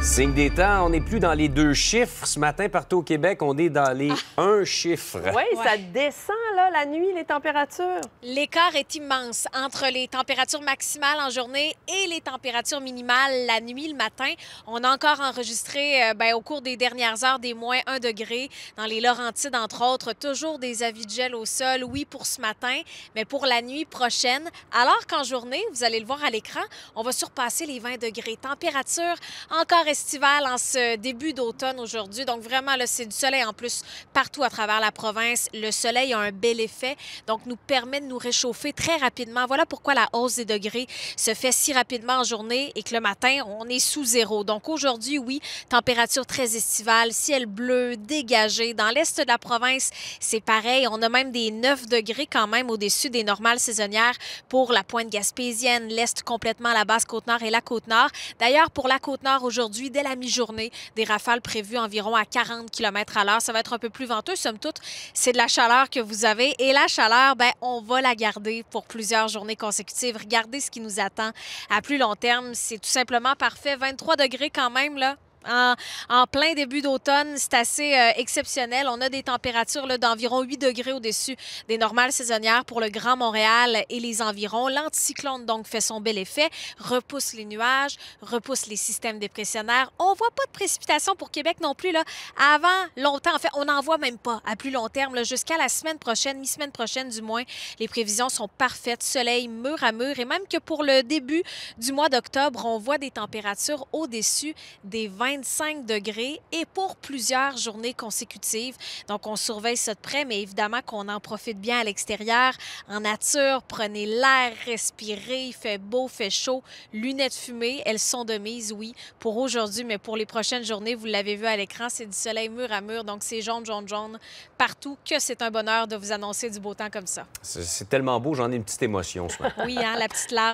Signe des temps, on n'est plus dans les deux chiffres. Ce matin, partout au Québec, on est dans les ah. un chiffre. Oui, ça descend la nuit, les températures? L'écart est immense entre les températures maximales en journée et les températures minimales la nuit, le matin. On a encore enregistré, euh, ben, au cours des dernières heures, des moins 1 degré dans les Laurentides, entre autres. Toujours des avis de gel au sol, oui, pour ce matin, mais pour la nuit prochaine. Alors qu'en journée, vous allez le voir à l'écran, on va surpasser les 20 degrés. Température encore estivale en ce début d'automne aujourd'hui. Donc vraiment, c'est du soleil en plus partout à travers la province. Le soleil a un bel l'effet, donc nous permet de nous réchauffer très rapidement. Voilà pourquoi la hausse des degrés se fait si rapidement en journée et que le matin, on est sous zéro. Donc aujourd'hui, oui, température très estivale, ciel bleu, dégagé. Dans l'est de la province, c'est pareil. On a même des 9 degrés quand même au-dessus des normales saisonnières pour la pointe gaspésienne, l'est complètement, la basse côte nord et la côte nord. D'ailleurs, pour la côte nord aujourd'hui, dès la mi-journée, des rafales prévues environ à 40 km à l'heure. Ça va être un peu plus venteux, somme toute. C'est de la chaleur que vous avez et la chaleur, ben, on va la garder pour plusieurs journées consécutives. Regardez ce qui nous attend à plus long terme. C'est tout simplement parfait. 23 degrés quand même, là en, plein début d'automne. C'est assez euh, exceptionnel. On a des températures d'environ 8 degrés au-dessus des normales saisonnières pour le Grand Montréal et les environs. L'anticyclone, donc, fait son bel effet, repousse les nuages, repousse les systèmes dépressionnaires. On voit pas de précipitations pour Québec non plus, là, avant longtemps. En fait, on n'en voit même pas à plus long terme, jusqu'à la semaine prochaine, mi-semaine prochaine du moins. Les prévisions sont parfaites, soleil mur à mur, et même que pour le début du mois d'octobre, on voit des températures au-dessus des 20 25 degrés et pour plusieurs journées consécutives. Donc, on surveille ça de près, mais évidemment qu'on en profite bien à l'extérieur, en nature. Prenez l'air, respirez, il fait beau, fait chaud. Lunettes fumées, elles sont de mise, oui, pour aujourd'hui, mais pour les prochaines journées, vous l'avez vu à l'écran, c'est du soleil mur à mur, donc c'est jaune, jaune, jaune partout. Que c'est un bonheur de vous annoncer du beau temps comme ça. C'est tellement beau, j'en ai une petite émotion ce matin. Oui, hein, la petite larme.